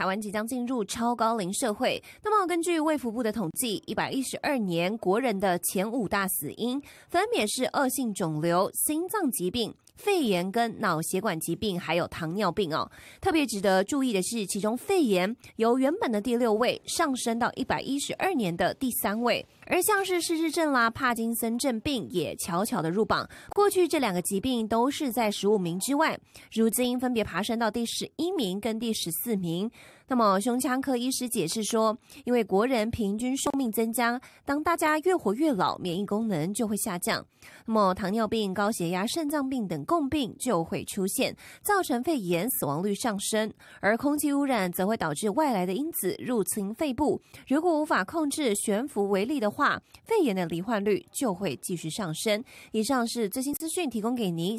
台湾即将进入超高龄社会，那么根据卫福部的统计，一百一十二年国人的前五大死因分别是恶性肿瘤、心脏疾病。肺炎跟脑血管疾病还有糖尿病哦，特别值得注意的是，其中肺炎由原本的第六位上升到一百一十二年的第三位，而像是失智症啦、帕金森症病也悄悄的入榜。过去这两个疾病都是在十五名之外，如今分别爬升到第十一名跟第十四名。那么胸腔科医师解释说，因为国人平均寿命增加，当大家越活越老，免疫功能就会下降。那么糖尿病、高血压、肾脏病等。共病就会出现，造成肺炎死亡率上升；而空气污染则会导致外来的因子入侵肺部。如果无法控制悬浮微粒的话，肺炎的罹患率就会继续上升。以上是最新资讯，提供给您。